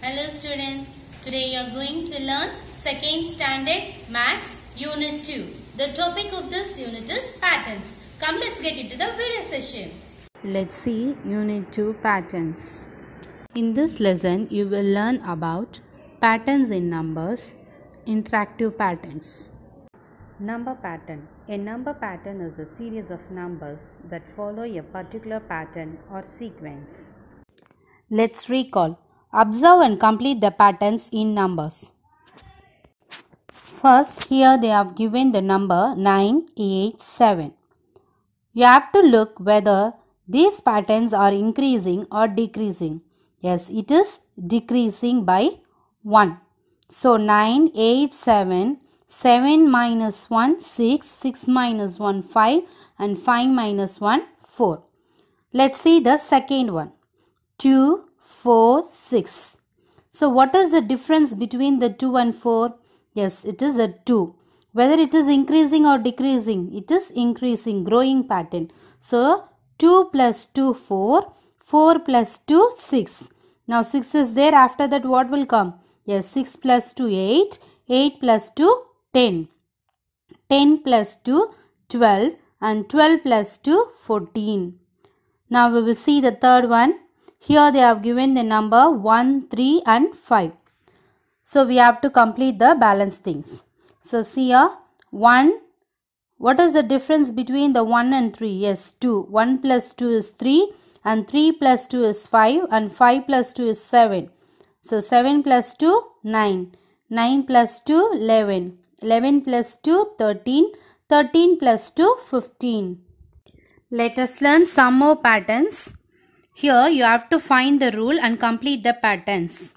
Hello students, today you are going to learn 2nd standard maths unit 2. The topic of this unit is patterns. Come let's get into the video session. Let's see unit 2 patterns. In this lesson you will learn about patterns in numbers, interactive patterns. Number pattern. A number pattern is a series of numbers that follow a particular pattern or sequence. Let's recall Observe and complete the patterns in numbers. First, here they have given the number nine, eight, seven. You have to look whether these patterns are increasing or decreasing. Yes, it is decreasing by 1. So 9, 8, 7, 7 minus 1, 6, 6 minus 1, 5 and 5 minus 1, 4. Let's see the second one. 2, 4, 6. So what is the difference between the 2 and 4? Yes, it is the 2. Whether it is increasing or decreasing, it is increasing, growing pattern. So 2 plus 2, 4. 4 plus 2, 6. Now 6 is there. After that what will come? Yes, 6 plus 2, 8. 8 plus 2, 10. 10 plus 2, 12. And 12 plus 2, 14. Now we will see the third one. Here they have given the number 1, 3 and 5. So we have to complete the balance things. So see here 1. What is the difference between the 1 and 3? Yes 2. 1 plus 2 is 3 and 3 plus 2 is 5 and 5 plus 2 is 7. So 7 plus 2 9. 9 plus 2 11. 11 plus 2 13. 13 plus 2 15. Let us learn some more patterns. Here you have to find the rule and complete the patterns.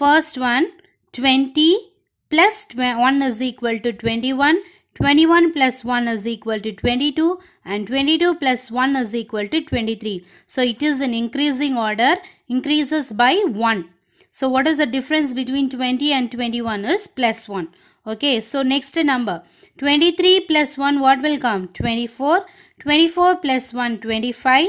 First one 20 plus 1 is equal to 21, 21 plus 1 is equal to 22 and 22 plus 1 is equal to 23. So it is an increasing order increases by 1. So what is the difference between 20 and 21 is plus 1. Okay, so next number 23 plus 1 what will come? 24, 24 plus 1 25,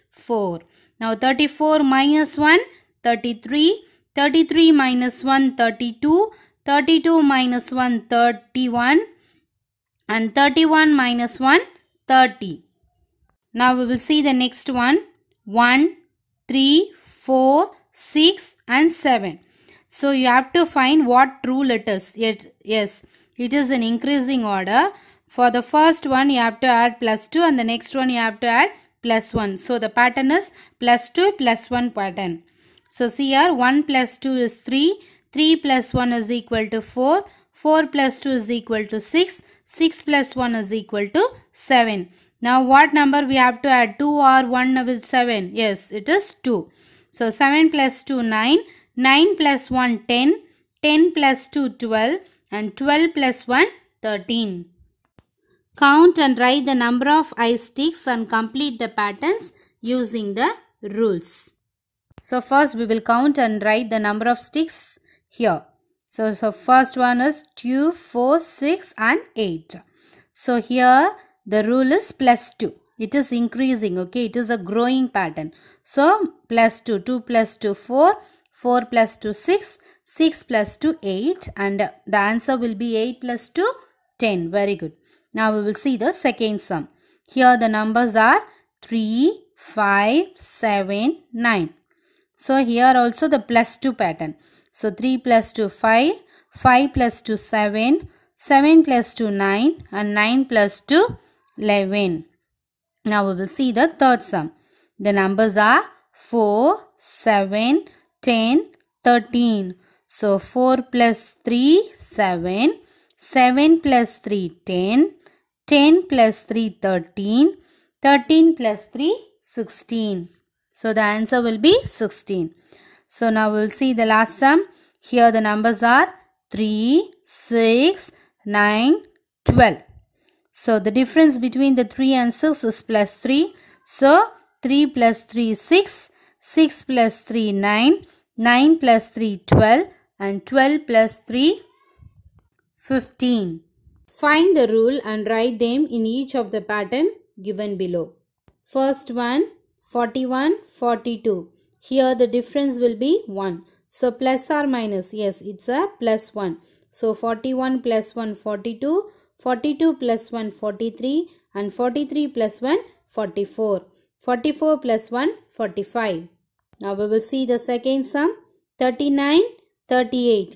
4. Now 34 minus 1, 33. 33 minus 1, 32. 32 minus 1, 31. And 31 minus 1, 30. Now we will see the next one. 1, 3, 4, 6 and 7. So you have to find what true letters. Yes, it is an increasing order. For the first one you have to add plus 2 and the next one you have to add plus 1. So the pattern is plus 2 plus 1 pattern. So see here 1 plus 2 is 3, 3 plus 1 is equal to 4, 4 plus 2 is equal to 6, 6 plus 1 is equal to 7. Now what number we have to add 2 or 1 with 7? Yes, it is 2. So 7 plus 2 9, 9 plus 1 10, 10 plus 2 12 and 12 plus 1 13. Count and write the number of ice sticks and complete the patterns using the rules. So first we will count and write the number of sticks here. So, so first one is 2, 4, 6 and 8. So here the rule is plus 2. It is increasing okay. It is a growing pattern. So plus 2, 2 plus 2, 4, 4 plus 2, 6, 6 plus 2, 8 and the answer will be 8 plus 2, 10. Very good. Now we will see the second sum. Here the numbers are 3, 5, 7, 9. So here also the plus 2 pattern. So 3 plus 2 5, 5 plus 2 7, 7 plus 2 9 and 9 plus 2 11. Now we will see the third sum. The numbers are 4, 7, 10, 13. So 4 plus 3 7, 7 plus 3 10, 10 plus 3, 13. 13 plus 3, 16. So the answer will be 16. So now we'll see the last sum. Here the numbers are 3, 6, 9, 12. So the difference between the 3 and 6 is plus 3. So 3 plus 3 6, 6 plus 3 9, 9 plus 3 12 and 12 plus 3 15. Find the rule and write them in each of the pattern given below. First one 41, 42. Here the difference will be 1. So plus or minus, yes it's a plus 1. So 41 plus 1 42, 42 plus 1 43 and 43 plus 1 44. 44 plus 1 45. Now we will see the second sum 39, 38.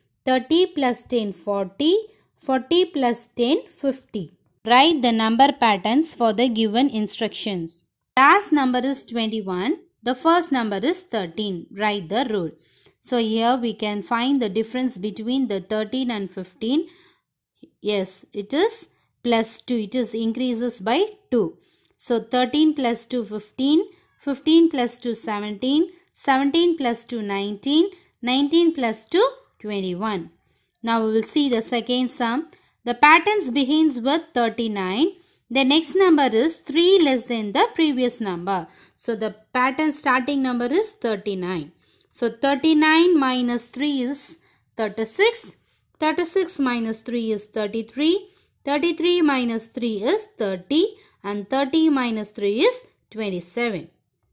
30 plus 10 40, 40 plus 10 50. Write the number patterns for the given instructions. Last number is 21. The first number is 13. Write the rule. So here we can find the difference between the 13 and 15. Yes, it is plus 2. It is increases by 2. So 13 plus 2 15, 15 plus 2 17, 17 plus 2 19, 19 plus 2 21. Now we will see the second sum. The patterns begins with 39. The next number is 3 less than the previous number. So the pattern starting number is 39. So 39 minus 3 is 36. 36 minus 3 is 33. 33 minus 3 is 30. And 30 minus 3 is 27.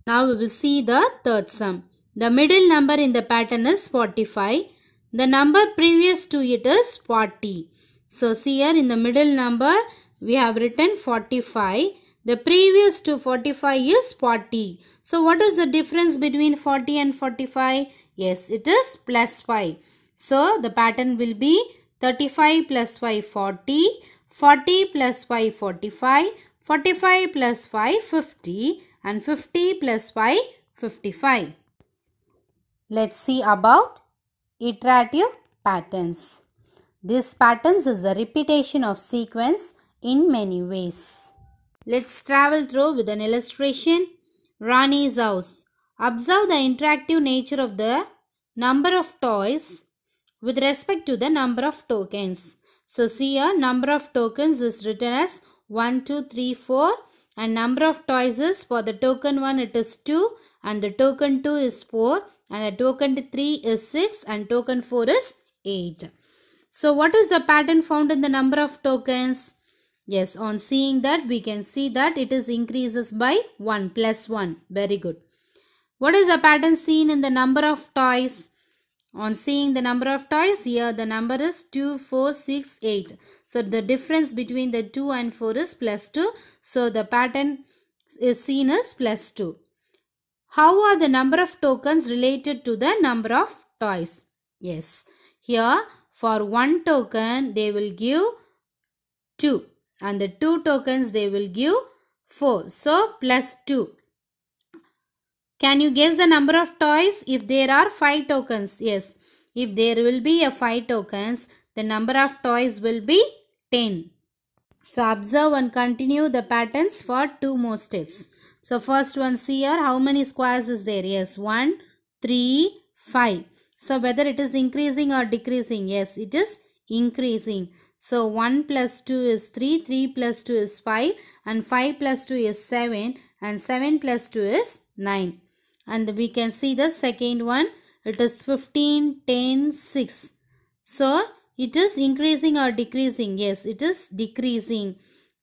Now we will see the third sum. The middle number in the pattern is 45. The number previous to it is 40. So see here in the middle number we have written 45. The previous to 45 is 40. So what is the difference between 40 and 45? Yes, it is plus 5. So the pattern will be 35 plus 5 40, 40 plus 5 45, 45 plus 5 50 and 50 plus 5 55. Let's see about iterative patterns. This patterns is a repetition of sequence in many ways. Let's travel through with an illustration. Rani's house. Observe the interactive nature of the number of toys with respect to the number of tokens. So see here number of tokens is written as 1, 2, 3, 4 and number of toys is for the token 1 it is 2 and the token 2 is 4 and the token 3 is 6 and token 4 is 8. So what is the pattern found in the number of tokens? Yes, on seeing that we can see that it is increases by 1 plus 1. Very good. What is the pattern seen in the number of toys? On seeing the number of toys here, the number is 2, 4, 6, 8. So the difference between the 2 and 4 is plus 2. So the pattern is seen as plus 2. How are the number of tokens related to the number of toys? Yes, here for one token they will give 2 and the two tokens they will give 4. So plus 2. Can you guess the number of toys? If there are 5 tokens, yes. If there will be a 5 tokens, the number of toys will be 10. So observe and continue the patterns for two more steps. So first one see here how many squares is there? Yes, 1, 3, 5. So whether it is increasing or decreasing? Yes, it is increasing. So 1 plus 2 is 3, 3 plus 2 is 5 and 5 plus 2 is 7 and 7 plus 2 is 9. And we can see the second one. It is 15, 10, 6. So it is increasing or decreasing? Yes, it is decreasing.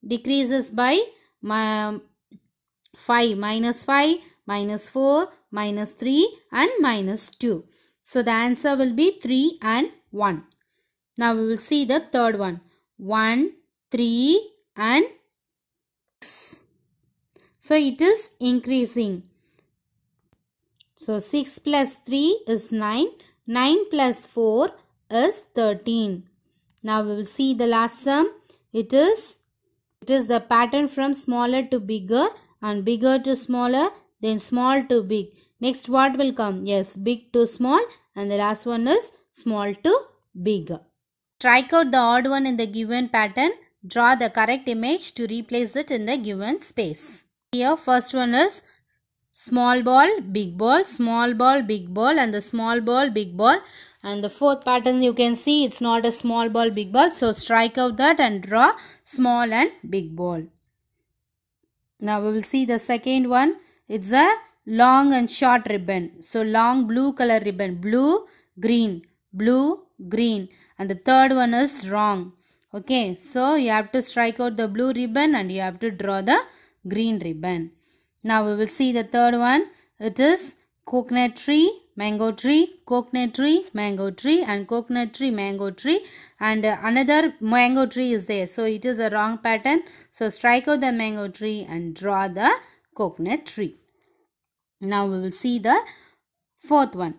Decreases by my um, 5 minus 5, minus 4, minus 3 and minus 2. So the answer will be 3 and 1. Now we will see the third one. 1, 3 and 6. So it is increasing. So 6 plus 3 is 9. 9 plus 4 is 13. Now we will see the last sum. It is, it is the pattern from smaller to bigger and bigger to smaller then small to big. Next what will come? Yes, big to small and the last one is small to big. Strike out the odd one in the given pattern. Draw the correct image to replace it in the given space. Here first one is small ball, big ball, small ball, big ball and the small ball, big ball. And the fourth pattern you can see it's not a small ball, big ball. So strike out that and draw small and big ball. Now we will see the second one. It's a long and short ribbon. So long blue color ribbon. Blue, green. Blue, green. And the third one is wrong. Okay. So you have to strike out the blue ribbon and you have to draw the green ribbon. Now we will see the third one. It is coconut tree, mango tree, coconut tree, mango tree and coconut tree, mango tree and uh, another mango tree is there. So it is a wrong pattern. So strike out the mango tree and draw the coconut tree. Now we will see the fourth one.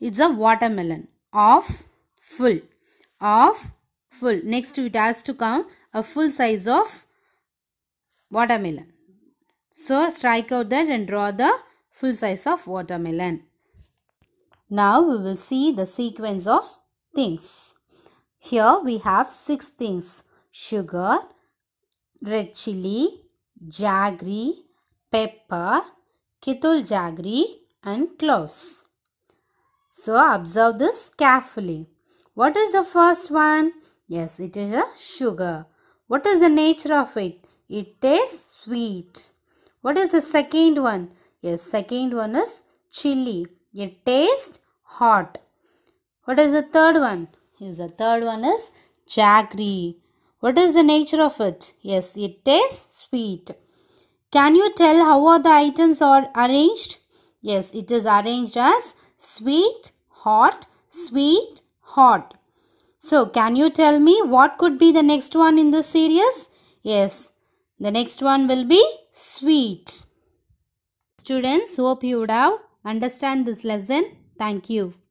It's a watermelon. Of full. of full. Next to it has to come a full size of watermelon. So strike out that and draw the full size of watermelon. Now we will see the sequence of things. Here we have six things. Sugar, red chili, jaggery, pepper, ketul jaggery and cloves. So observe this carefully. What is the first one? Yes, it is a sugar. What is the nature of it? It tastes sweet. What is the second one? Yes, second one is chili. It tastes hot. What is the third one? Is the third one is jaggery. What is the nature of it? Yes, it tastes sweet. Can you tell how are the items are arranged? Yes, it is arranged as sweet, hot, sweet, hot. So, can you tell me what could be the next one in the series? Yes, the next one will be sweet. Students, hope you would have Understand this lesson? Thank you.